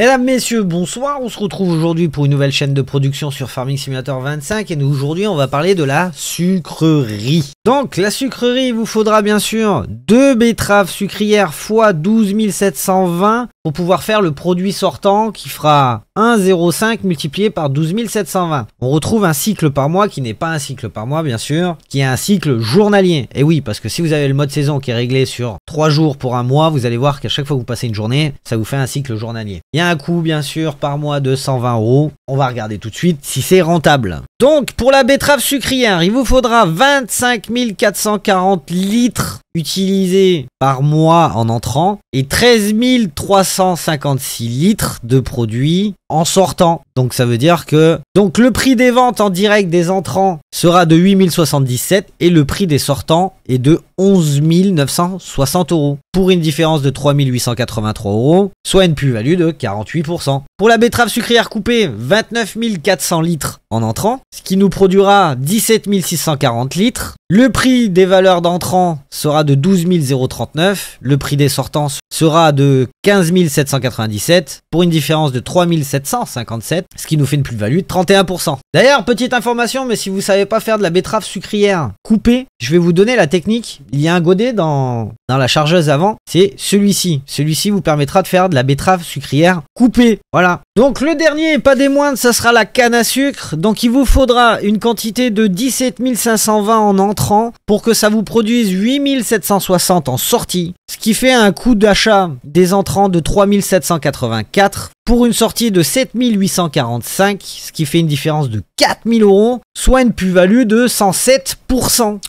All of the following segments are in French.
Mesdames, Messieurs, bonsoir. On se retrouve aujourd'hui pour une nouvelle chaîne de production sur Farming Simulator 25 et nous aujourd'hui on va parler de la sucrerie. Donc la sucrerie, il vous faudra bien sûr deux betteraves sucrières x 12 720 pour pouvoir faire le produit sortant qui fera 1,05 multiplié par 12 On retrouve un cycle par mois qui n'est pas un cycle par mois bien sûr, qui est un cycle journalier. Et oui, parce que si vous avez le mode saison qui est réglé sur 3 jours pour un mois, vous allez voir qu'à chaque fois que vous passez une journée, ça vous fait un cycle journalier. Il y a un coût bien sûr par mois de 120 euros. On va regarder tout de suite si c'est rentable. Donc, pour la betterave sucrière, il vous faudra 25 440 litres utilisés par mois en entrant et 13 356 litres de produits en sortant. Donc, ça veut dire que donc le prix des ventes en direct des entrants sera de 8077 et le prix des sortants est de 11 960 euros, pour une différence de 3 883 euros, soit une plus-value de 48%. Pour la betterave sucrière coupée, 29 400 litres en entrant, ce qui nous produira 17 640 litres le prix des valeurs d'entrants sera de 12 039, le prix des sortants sera de 15 797 pour une différence de 3 757, ce qui nous fait une plus-value de 31%. D'ailleurs, petite information, mais si vous savez pas faire de la betterave sucrière coupée, je vais vous donner la technique. Il y a un godet dans, dans la chargeuse avant, c'est celui-ci. Celui-ci vous permettra de faire de la betterave sucrière coupée. Voilà. Donc le dernier, pas des moindres, ça sera la canne à sucre. Donc il vous faudra une quantité de 17 520 en entrant pour que ça vous produise 8760 en sortie, ce qui fait un coût d'achat des entrants de 3784 pour une sortie de 7845, ce qui fait une différence de 4000 euros, soit une plus-value de 107%.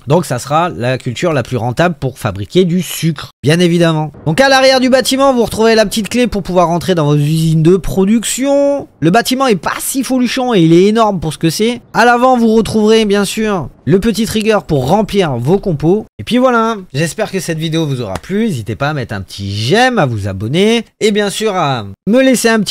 Donc ça sera la culture la plus rentable pour fabriquer du sucre, bien évidemment. Donc à l'arrière du bâtiment, vous retrouvez la petite clé pour pouvoir rentrer dans vos usines de production. Le bâtiment est pas si folichon et il est énorme pour ce que c'est. À l'avant, vous retrouverez bien sûr le petit trigger pour remplir vos compos. Et puis voilà, hein. j'espère que cette vidéo vous aura plu. N'hésitez pas à mettre un petit j'aime, à vous abonner et bien sûr à me laisser un petit